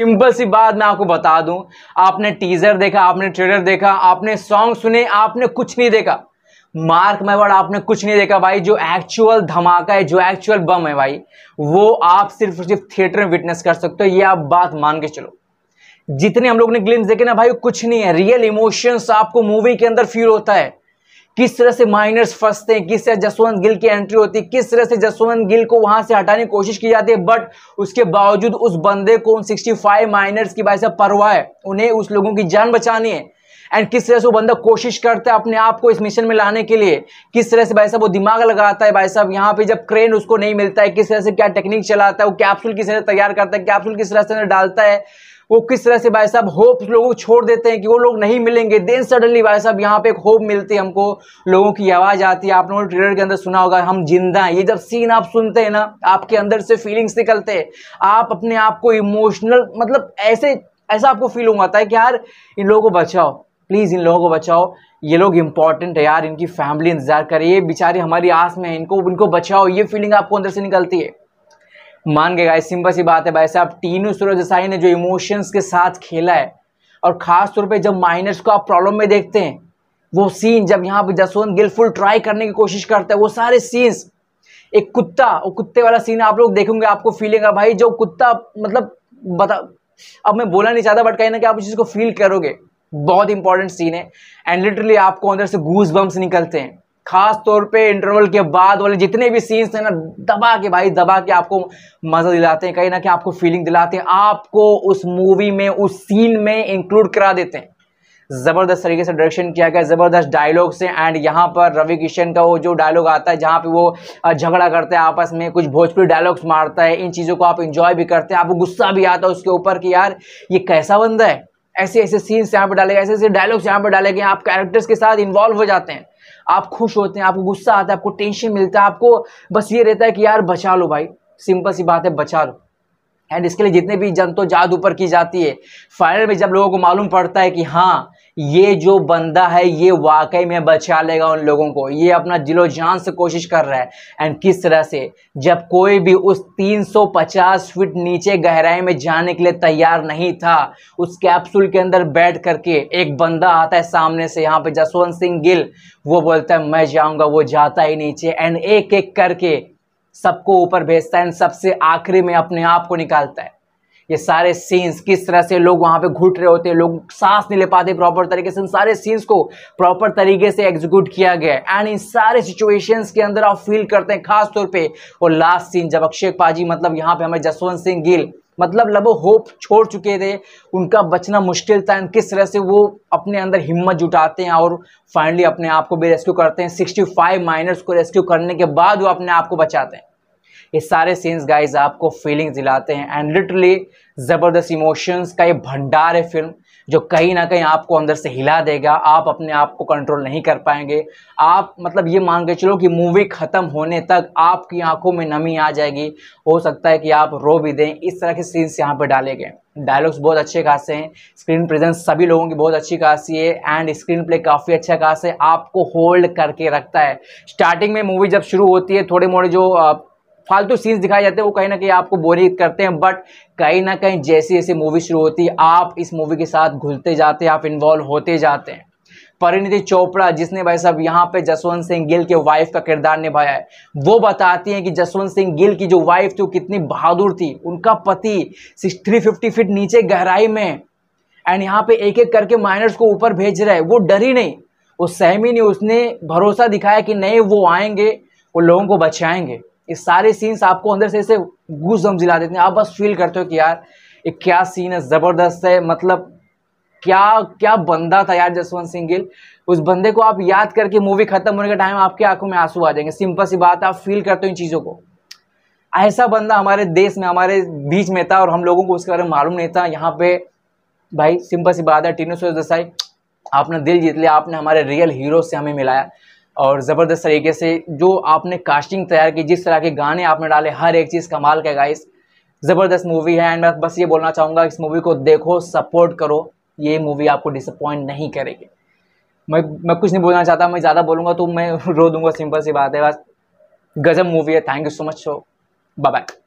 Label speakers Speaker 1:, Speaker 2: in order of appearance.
Speaker 1: simple सी बात मैं आपको बता दूं आपने टीजर देखा आपने ट्रेलर देखा आपने सॉन्ग सुने आपने कुछ नहीं देखा मार्क माई वर्ड आपने कुछ नहीं देखा भाई जो एक्चुअल धमाका है जो एक्चुअल बम है भाई वो आप सिर्फ सिर्फ थिएटर में विटनेस कर सकते हो ये आप बात मान के चलो जितने हम लोग ने ग्लिम्स देखे ना भाई कुछ नहीं है रियल इमोशंस आपको मूवी के अंदर फील होता है किस तरह से माइनर्स फंसते हैं किस तरह जसवंत गिल की एंट्री होती है किस तरह से जसवंत गिल को वहां से हटाने की कोशिश की जाती है बट उसके बावजूद उस बंदे को उन 65 माइनर्स की वजह से परवाह है उन्हें उस लोगों की जान बचानी है एंड किस तरह से वो बंदा कोशिश करता है अपने आप को इस मिशन में लाने के लिए किस तरह से भाई साहब वो दिमाग लगाता है भाई साहब यहाँ पे जब क्रेन उसको नहीं मिलता है किस तरह से क्या टेक्निक चलाता है वो कैप्सूल किस तरह तैयार करता है कैप्सूल किस तरह से डालता है वो किस तरह से भाई साहब होप लोगों को छोड़ देते हैं कि वो लोग नहीं मिलेंगे देन सडनली भाई साहब यहाँ पे एक होप मिलती है हमको लोगों की आवाज़ आती है आप लोगों ने ट्रेलर के अंदर सुना होगा हम जिंदा हैं ये जब सीन आप सुनते हैं ना आपके अंदर से फीलिंग्स निकलते हैं आप अपने आप को इमोशनल मतलब ऐसे ऐसा आपको फील हो है कि यार इन लोगों को बचाओ प्लीज़ इन लोगों को बचाओ ये लोग इंपॉर्टेंट है यार इनकी फैमिली इंतजार करिए ये बेचारे हमारी आस में है इनको इनको बचाओ ये फीलिंग आपको अंदर से निकलती है मान गए गाइस सिंपल सी बात है भाई साहब टीनू सूरज देसाई ने जो इमोशंस के साथ खेला है और ख़ास तौर पे जब माइनर्स को आप प्रॉब्लम में देखते हैं वो सीन जब यहाँ पर जसवंत गिल फुल ट्राई करने की कोशिश करता है वो सारे सीन्स एक कुत्ता वो कुत्ते वाला सीन आप लोग देखेंगे आपको फीलिंग है भाई जो कुत्ता मतलब बता अब मैं बोला नहीं चाहता बट कहीं ना कि आप उस चीज़ को फील करोगे बहुत इंपॉर्टेंट सीन है एंड लिटरली आपको अंदर से गूज बम्स निकलते हैं खास तौर पे इंटरवल के बाद वाले जितने भी सीन्स हैं ना दबा के भाई दबा के आपको मज़ा दिलाते हैं कहीं ना कहीं आपको फीलिंग दिलाते हैं आपको उस मूवी में उस सीन में इंक्लूड करा देते हैं ज़बरदस्त तरीके से डायरेक्शन किया गया ज़बरदस्त डायलॉग से एंड यहाँ पर रवि किशन का वो जो डायलॉग आता है जहाँ पे वो झगड़ा करते हैं आपस में कुछ भोजपुरी डायलॉग्स मारता है इन चीज़ों को आप इंजॉय भी करते हैं आपको गुस्सा भी आता है उसके ऊपर कि यार ये कैसा बंदा है ऐसे ऐसे सीन्स यहाँ पर डाले ऐसे ऐसे डायलॉग्स यहाँ पर डाले गए आप कैरेक्टर्स के साथ इन्वॉल्व हो जाते हैं आप खुश होते हैं आपको गुस्सा आता है आपको टेंशन मिलता है आपको बस ये रहता है कि यार बचा लो भाई सिंपल सी बात है बचा लो एंड इसके लिए जितने भी जन तो जाद ऊपर की जाती है फाइनल में जब लोगों को मालूम पड़ता है कि हाँ ये जो बंदा है ये वाकई में बचा लेगा उन लोगों को ये अपना जिलो जान से कोशिश कर रहा है एंड किस तरह से जब कोई भी उस 350 फीट नीचे गहराई में जाने के लिए तैयार नहीं था उस कैप्सूल के अंदर बैठ करके एक बंदा आता है सामने से यहाँ पे जसवंत सिंह गिल वो बोलता है मैं जाऊँगा वो जाता ही नीचे एंड एक एक करके सबको ऊपर भेजता है एंड सबसे आखिरी में अपने आप को निकालता है ये सारे सीन्स किस तरह से लोग वहाँ पे घुट रहे होते हैं लोग सांस नहीं ले पाते प्रॉपर तरीके से इन सारे सीन्स को प्रॉपर तरीके से एग्जीक्यूट किया गया है एंड इन सारे सिचुएशंस के अंदर आप फील करते हैं खास तौर पे और लास्ट सीन जब अक्षय पाजी मतलब यहाँ पे हमें जसवंत सिंह गिल मतलब लबो होप छोड़ चुके थे उनका बचना मुश्किल था एंड किस तरह से वो अपने अंदर हिम्मत जुटाते हैं और फाइनली अपने आप को भी रेस्क्यू करते हैं फाइव माइनर्स को रेस्क्यू करने के बाद वो अपने आप को बचाते हैं ये सारे सीन्स गाइज आपको फीलिंग दिलाते हैं एंड लिटरली ज़बरदस्त इमोशंस का ये भंडार है फिल्म जो कहीं ना कहीं आपको अंदर से हिला देगा आप अपने आप को कंट्रोल नहीं कर पाएंगे आप मतलब ये मान के चलो कि मूवी ख़त्म होने तक आपकी आंखों में नमी आ जाएगी हो सकता है कि आप रो भी दें इस तरह के सीन्स यहाँ पर डाले गए डायलॉग्स बहुत अच्छे खासे हैं स्क्रीन प्रेजेंस सभी लोगों की बहुत अच्छी खासी है एंड स्क्रीन प्ले काफ़ी अच्छा खास है आपको होल्ड करके रखता है स्टार्टिंग में मूवी जब शुरू होती है थोड़े मोड़े जो फालतू सीन्स दिखाए जाते हैं वो कहीं ना कहीं आपको बोरिंग करते हैं बट कहीं ना कहीं जैसी जैसी मूवी शुरू होती है आप इस मूवी के साथ घुलते जाते हैं आप इन्वॉल्व होते जाते हैं परिणति चोपड़ा जिसने भाई साहब यहाँ पे जसवंत सिंह गिल के वाइफ का किरदार निभाया है वो बताती हैं कि जसवंत सिंह गिल की जो वाइफ थी वो कितनी बहादुर थी उनका पति थ्री फिफ्टी फिट नीचे गहराई में एंड यहाँ पे एक एक करके माइनर्स को ऊपर भेज रहा है वो डरी नहीं वो सहमी नहीं उसने भरोसा दिखाया कि नहीं वो आएंगे वो लोगों को बचाएंगे ये सारे सीन्स आपको अंदर से ऐसे गूजम जिला देते हैं आप बस फील करते हो कि यार ये क्या सीन है ज़बरदस्त है मतलब क्या क्या बंदा था यार जसवंत सिंह गिल उस बंदे को आप याद करके मूवी खत्म होने के टाइम आपकी आंखों में आंसू आ जाएंगे सिंपल सी बात है आप फील करते हो इन चीज़ों को ऐसा बंदा हमारे देश में हमारे बीच में था और हम लोगों को उसके बारे में मालूम नहीं था यहाँ पे भाई सिंपल सी बात है टीनू सूरज देसाई आपने दिल जीत लिया आपने हमारे रियल हीरो से हमें मिलाया और ज़बरदस्त तरीके से जो आपने कास्टिंग तैयार की जिस तरह के गाने आपने डाले हर एक चीज़ कमाल का गाइस ज़बरदस्त मूवी है एंड मैं बस ये बोलना चाहूँगा इस मूवी को देखो सपोर्ट करो ये मूवी आपको डिसअपॉइंट नहीं करेगी मैं मैं कुछ नहीं बोलना चाहता मैं ज़्यादा बोलूँगा तो मैं रो दूंगा सिंपल सी बात है बस गज़ब मूवी है thank you so much so bye bye